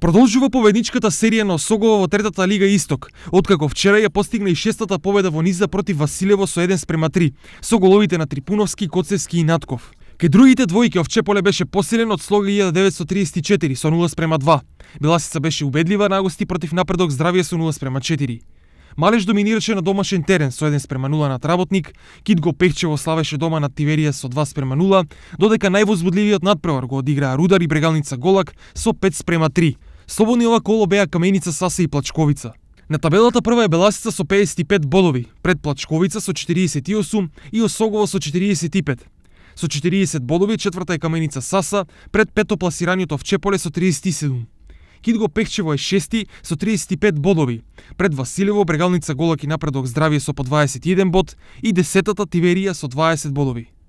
Продолжува поведничката серија на Осогово во третата лига Исток, откако вчера ја постигна и шестата победа во низа против Василево со 1 спрема 3, со головите на Трипуновски, Коцевски и Натков. Ке другите двојки Овчеполе беше посилен од слога 1934 со 0 спрема 2. Беласица беше убедлива на гости против напредок здравие со 0 спрема 4. Малеш доминираше на домашен терен со 1 спрема 0 над Работник, Кит го Пехчево славеше дома над Тиверија со 2 спрема 0, додека највозбудливиот надпревар го одиграа Рудар и Брегалница Голак со 5 спрема 3. Слободни ова коло беа Каменица, Саса и Плачковица. На табелата прва е Беласица со 55 бодови, пред Плачковица со 48 и Осогово со 45. Со 40 бодови четврта е Каменица Саса, пред пето пласирањето Вчеполе со 37. Китго Пехчево е шести со 35 бодови. Пред Василево Брегалница Голак и Напредок Здравие со по 21 бод и десетата Тиверија со 20 бодови.